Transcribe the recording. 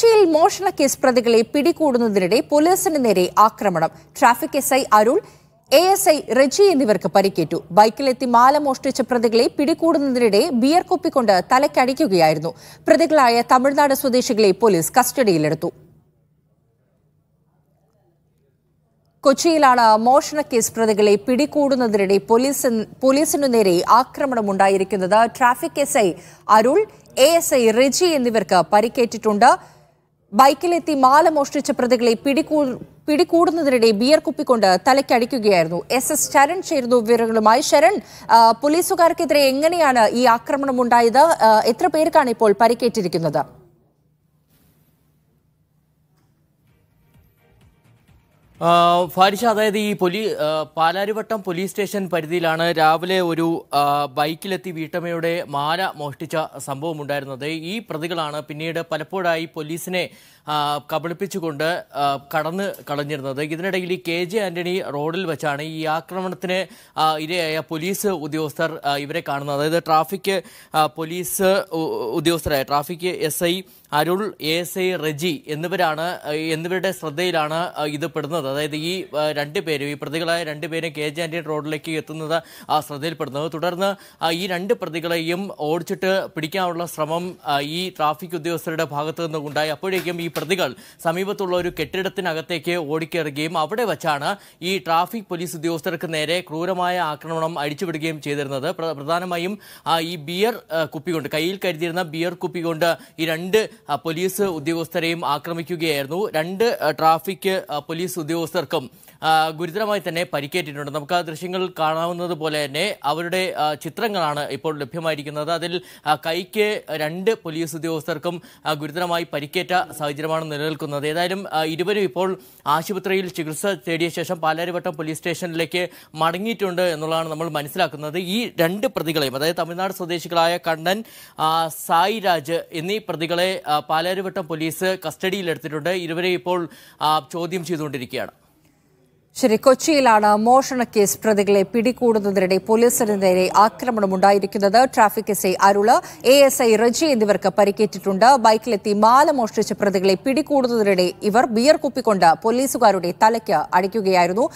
കൊച്ചിയിൽ മോഷണ കേസ് പ്രതികളെ പിടികൂടുന്നതിനിടെ പോലീസിന് നേരെ ആക്രമണം traffic S I Arul A S I Reji എന്നിവർക്ക് പരിക്കേറ്റു ബൈക്കിലെത്തി മാല മോഷ്ടിച്ച പ്രതികളെ പിടികൂടുന്നതിനിടെ ബിയർ കൊപ്പിക്കൊണ്ട് തലക്കടിക്കുകയായിരുന്നു പ്രതികളായ തമിഴ്നാട് സ്വദേശികളെ പോലീസ് കസ്റ്റഡിയിലെടുത്തു കൊച്ചിയിലാണ് മോഷണ കേസ് പ്രതികളെ പിടികൂടുന്നതിനിടെ പോലീസിനു നേരെ ആക്രമണമുണ്ടായിരിക്കുന്നത് traffic S I Arul A S I Reji എന്നിവർക്ക് പരിക്കേറ്റിട്ടുണ്ട് ബൈക്കിലെത്തി മാല മോഷ്ടിച്ച പ്രതികളെ പിടികൂ പിടികൂടുന്നതിനിടെ ബിയർ കുപ്പിക്കൊണ്ട് തലയ്ക്കടിക്കുകയായിരുന്നു എസ് എസ് ശരൺ ചേരുന്നു വിവരങ്ങളുമായി ശരൺ പോലീസുകാർക്കെതിരെ എങ്ങനെയാണ് ഈ ആക്രമണം ഉണ്ടായത് എത്ര പേർക്കാണ് ഇപ്പോൾ പരിക്കേറ്റിരിക്കുന്നത് ഫാരിഷ അതായത് ഈ പൊലീ പാലാരിവട്ടം പോലീസ് സ്റ്റേഷൻ പരിധിയിലാണ് രാവിലെ ഒരു ബൈക്കിലെത്തി വീട്ടമ്മയുടെ മാല മോഷ്ടിച്ച സംഭവമുണ്ടായിരുന്നത് ഈ പ്രതികളാണ് പിന്നീട് പലപ്പോഴായി പോലീസിനെ കബളിപ്പിച്ചുകൊണ്ട് കടന്ന് കളഞ്ഞിരുന്നത് ഇതിനിടയിൽ ഈ കെ ജെ ആന്റണി റോഡിൽ വെച്ചാണ് ഈ ആക്രമണത്തിന് ഇരയായ പോലീസ് ഉദ്യോഗസ്ഥർ ഇവരെ കാണുന്നത് അതായത് ട്രാഫിക് പോലീസ് ഉദ്യോഗസ്ഥരായ traffic S I Arul A S I Reji എന്നിവരാണ് എന്നിവരുടെ ശ്രദ്ധയിലാണ് ഇത് പെടുന്നത് അതായത് ഈ രണ്ട് പേരും ഈ പ്രതികളായ രണ്ട് പേരും കെ ജെ ആൻറ്റി റോഡിലേക്ക് എത്തുന്നത് ശ്രദ്ധയിൽപ്പെടുന്നത് തുടർന്ന് ഈ രണ്ട് പ്രതികളെയും ഓടിച്ചിട്ട് പിടിക്കാനുള്ള ശ്രമം ഈ ട്രാഫിക് ഉദ്യോഗസ്ഥരുടെ ഭാഗത്തു ഉണ്ടായി അപ്പോഴേക്കും ഈ പ്രതികൾ സമീപത്തുള്ള ഒരു കെട്ടിടത്തിനകത്തേക്ക് ഓടിക്കേറുകയും അവിടെ വച്ചാണ് ഈ ട്രാഫിക് പോലീസ് ഉദ്യോഗസ്ഥർക്ക് നേരെ ക്രൂരമായ ആക്രമണം അഴിച്ചുവിടുകയും ചെയ്തിരുന്നത് പ്രധാനമായും ഈ ബിയർ കുപ്പി കൊണ്ട് കയ്യിൽ കരുതിയിരുന്ന ബിയർ കുപ്പി കൊണ്ട് ഈ രണ്ട് പോലീസ് ഉദ്യോഗസ്ഥരെയും ആക്രമിക്കുകയായിരുന്നു രണ്ട് ട്രാഫിക് പോലീസ് ഉദ്യോഗ ഉദ്യോഗസ്ഥർക്കും ഗുരുതരമായി തന്നെ പരിക്കേറ്റിട്ടുണ്ട് നമുക്ക് ആ ദൃശ്യങ്ങൾ കാണാവുന്നത് പോലെ തന്നെ അവരുടെ ചിത്രങ്ങളാണ് ഇപ്പോൾ ലഭ്യമായിരിക്കുന്നത് അതിൽ കൈക്ക് രണ്ട് പോലീസ് ഉദ്യോഗസ്ഥർക്കും ഗുരുതരമായി പരിക്കേറ്റ സാഹചര്യമാണ് നിലനിൽക്കുന്നത് ഏതായാലും ഇരുവരും ഇപ്പോൾ ആശുപത്രിയിൽ ചികിത്സ തേടിയ ശേഷം പാലാരിവട്ടം പോലീസ് സ്റ്റേഷനിലേക്ക് മടങ്ങിയിട്ടുണ്ട് എന്നുള്ളതാണ് നമ്മൾ മനസ്സിലാക്കുന്നത് ഈ രണ്ട് പ്രതികളെയും അതായത് തമിഴ്നാട് സ്വദേശികളായ കണ്ണൻ സായി രാജ് എന്നീ പ്രതികളെ പാലാരിവട്ടം പോലീസ് കസ്റ്റഡിയിലെടുത്തിട്ടുണ്ട് ഇരുവരെ ഇപ്പോൾ ചോദ്യം ചെയ്തുകൊണ്ടിരിക്കുകയാണ് ശരി കൊച്ചിയിലാണ് മോഷണ കേസ് പ്രതികളെ പിടികൂടുന്നതിനിടെ പോലീസിന് നേരെ ആക്രമണമുണ്ടായിരിക്കുന്നത് traffic S I Arul A S I Reji എന്നിവർക്ക് പരിക്കേറ്റിട്ടുണ്ട് ബൈക്കിലെത്തി മാല മോഷ്ടിച്ച പ്രതികളെ പിടികൂടുന്നതിനിടെ ഇവർ ബിയർ കുപ്പിക്കൊണ്ട് പോലീസുകാരുടെ തലയ്ക്ക് അടിക്കുകയായിരുന്നു